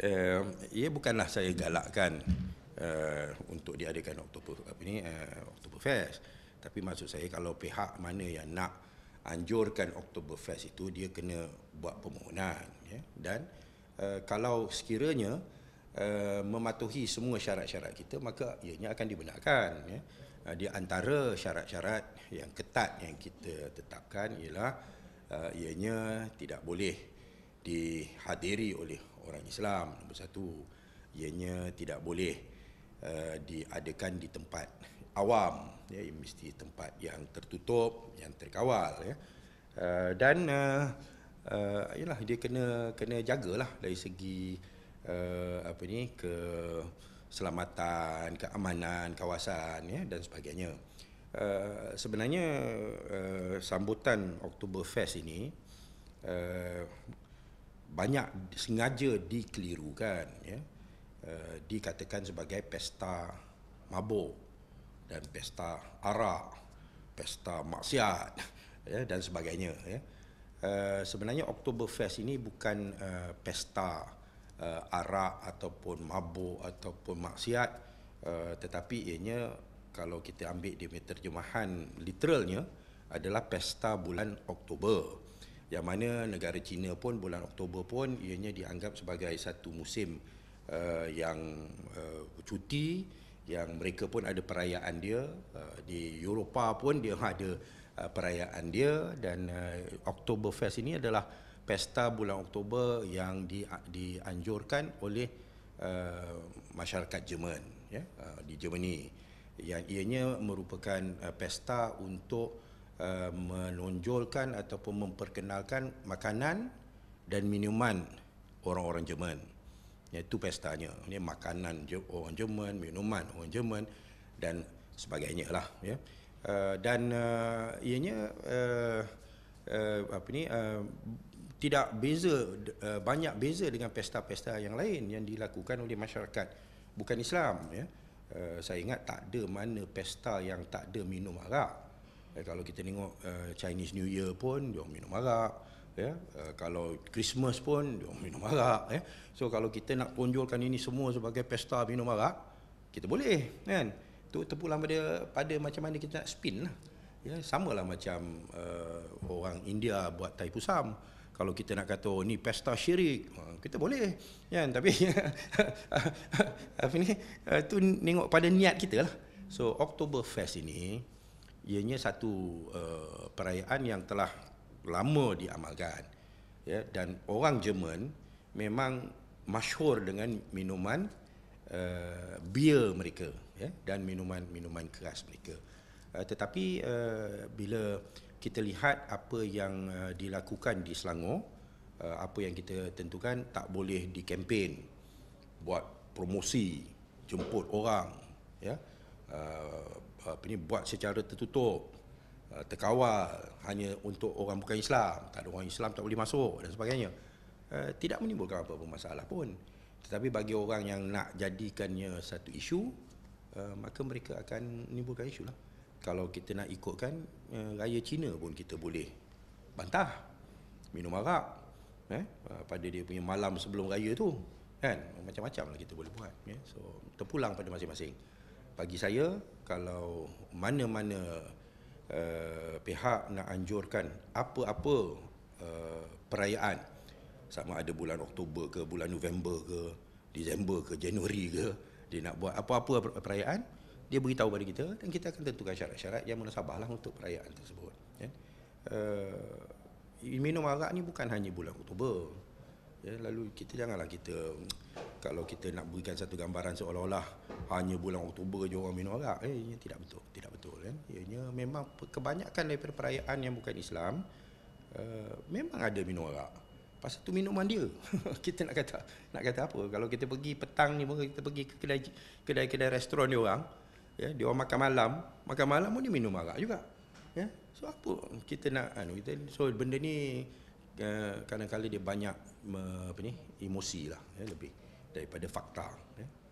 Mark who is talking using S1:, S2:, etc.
S1: uh, ia bukanlah saya galakkan uh, untuk diadakan Oktober apa ni uh, eh, Oktober Fest. Tapi maksud saya kalau pihak mana yang nak anjurkan Oktober Fest itu dia kena buat permohonan ya dan uh, kalau sekiranya uh, mematuhi semua syarat-syarat kita maka ianya akan dibenarkan ya. Uh, di antara syarat-syarat yang ketat yang kita tetapkan ialah uh, ianya tidak boleh dihadiri oleh orang Islam nombor satu ianya tidak boleh uh, diadakan di tempat awam ya ia mesti tempat yang tertutup yang terkawal ya uh, dan uh, uh, yalah dia kena kena jagalah dari segi uh, apa ni ke selamatan, keamanan, kawasan ya dan sebagainya. Uh, sebenarnya uh, sambutan Oktoberfest ini uh, banyak sengaja dikelirukan ya uh, dikatakan sebagai pesta mabuk dan pesta arak pesta maksiat ya dan sebagainya ya uh, sebenarnya Oktoberfest ini bukan uh, pesta uh, arak ataupun mabuk ataupun maksiat uh, tetapi ianya kalau kita ambil di terjemahan literalnya adalah pesta bulan Oktober yang mana negara China pun bulan Oktober pun ianya dianggap sebagai satu musim uh, yang uh, cuti yang mereka pun ada perayaan dia uh, di Eropah pun dia ada uh, perayaan dia dan uh, Oktoberfest ini adalah pesta bulan Oktober yang di, dianjurkan oleh uh, masyarakat Jerman ya yeah, uh, di Germany yang ianya merupakan uh, pesta untuk Uh, menonjolkan ataupun memperkenalkan makanan dan minuman orang-orang Jerman. Itu pestanya. Ini makanan orang Jerman, minuman orang Jerman dan sebagainya lah. Ya. Uh, dan uh, ianya uh, uh, apa ni uh, tidak beza uh, banyak beza dengan pesta-pesta yang lain yang dilakukan oleh masyarakat bukan Islam ya uh, saya ingat tak ada mana pesta yang tak ada minum arak Eh, kalau kita tengok uh, Chinese New Year pun dia minum arak ya uh, kalau Christmas pun dia minum arak ya so kalau kita nak tonjolkan ini semua sebagai pesta minum arak kita boleh kan tu tepulah pada pada macam mana kita nak spin lah ya yeah? samalah macam uh, orang India buat tai pusam kalau kita nak kata oh, ni pesta syirik ha, kita boleh kan tapi apa ni uh, tu tengok pada niat kita lah so Oktoberfest ini ianya satu uh, perayaan yang telah lama diamalkan ya dan orang Jerman memang masyhur dengan minuman uh, eh, bir mereka ya dan minuman-minuman keras mereka uh, tetapi uh, bila kita lihat apa yang uh, dilakukan di Selangor uh, apa yang kita tentukan tak boleh di dikempen buat promosi jemput orang ya uh, apa ni buat secara tertutup uh, terkawal hanya untuk orang bukan Islam tak ada orang Islam tak boleh masuk dan sebagainya uh, tidak menimbulkan apa-apa masalah pun tetapi bagi orang yang nak jadikannya satu isu uh, maka mereka akan menimbulkan isu lah kalau kita nak ikutkan raya Cina pun kita boleh bantah minum arak eh pada dia punya malam sebelum raya tu kan macam-macam lah kita boleh buat ya so terpulang pada masing-masing bagi saya kalau mana-mana uh, pihak nak anjurkan apa-apa uh, perayaan sama ada bulan Oktober ke bulan November ke Disember ke Januari ke dia nak buat apa-apa perayaan dia beritahu kepada kita dan kita akan tentukan syarat-syarat yang munasabahlah untuk perayaan tersebut ya. Uh, minum arak ni bukan hanya bulan Oktober Ya, lalu kita janganlah kita kalau kita nak berikan satu gambaran seolah-olah hanya bulan Oktober je orang minum arak. Eh, ianya tidak betul. Tidak betul. Eh. Ianya memang kebanyakan daripada perayaan yang bukan Islam uh, memang ada minum arak. Pasal tu minuman dia. kita nak kata nak kata apa? Kalau kita pergi petang ni, kita pergi ke kedai, kedai-kedai restoran dia orang, ya, dia orang makan malam, makan malam pun dia minum arak juga. Ya? So apa kita nak anu kita so benda ni kadang-kadang dia banyak apa ni emosi lah ya, lebih daripada fakta ya.